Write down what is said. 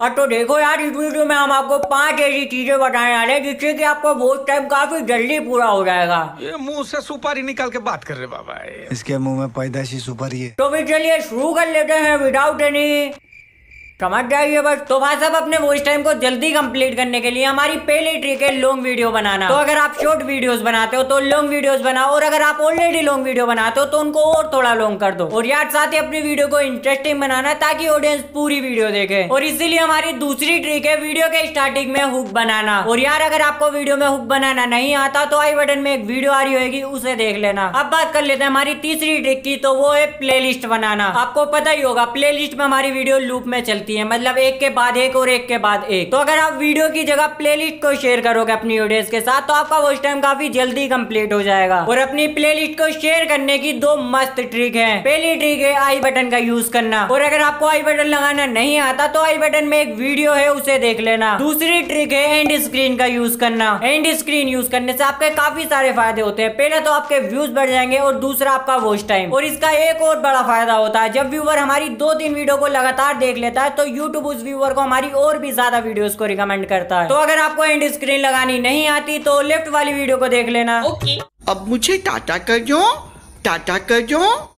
और हाँ, तो देखो यार इस वीडियो में हम आपको पांच ऐसी चीजें बताने वाले हैं जिससे कि आपका वो टाइम काफी जल्दी पूरा हो जाएगा ये मुंह से सुपारी निकाल के बात कर रहे बाबा इसके मुंह में पैदाशी सुपारी है तो फिर चलिए शुरू कर लेते हैं विदाउट एनी समझ जाइए बस तो भाई साहब अपने वॉइस टाइम को जल्दी कंप्लीट करने के लिए हमारी पहली ट्रिक है लॉन्ग वीडियो बनाना तो अगर आप शॉर्ट वीडियोस बनाते हो तो लॉन्ग वीडियोस बनाओ और अगर आप ऑलरेडी लॉन्ग वीडियो बनाते हो तो उनको और थोड़ा लॉन्ग कर दो और यार साथ ही अपनी वीडियो को इंटरेस्टिंग बनाना ताकि ऑडियंस पूरी वीडियो देखे और इसीलिए हमारी दूसरी ट्रिक है वीडियो के स्टार्टिंग में हुक बनाना और यार अगर आपको वीडियो में हुक बनाना नहीं आता तो आई बटन में एक वीडियो आ रही होगी उसे देख लेना अब बात कर लेते हैं हमारी तीसरी ट्रिक की तो वो है प्ले बनाना आपको पता ही होगा प्ले में हमारी वीडियो लूप में चलती सकती है मतलब एक के बाद एक और एक के बाद एक तो अगर आप वीडियो की जगह प्ले को शेयर करोगे अपनी ऑडियंस के साथ तो आपका वॉच टाइम काफी जल्दी कम्प्लीट हो जाएगा और अपनी प्ले को शेयर करने की दो मस्त ट्रिक है पहली ट्रिक है आई बटन का यूज करना और अगर आपको आई बटन लगाना नहीं आता तो आई बटन में एक वीडियो है उसे देख लेना दूसरी ट्रिक है एंड स्क्रीन का यूज करना एंड स्क्रीन यूज करने से आपके काफी सारे फायदे होते हैं पहले तो आपके व्यूज बढ़ जाएंगे और दूसरा आपका वॉच टाइम और इसका एक और बड़ा फायदा होता है जब व्यूवर हमारी दो तीन वीडियो को लगातार देख लेता है तो तो यूट्यूब उस व्यूअर को हमारी और भी ज्यादा वीडियो को रिकमेंड करता है तो अगर आपको एंड स्क्रीन लगानी नहीं आती तो लेफ्ट वाली वीडियो को देख लेना ओके अब मुझे टाटा कर जो टाटा कर जो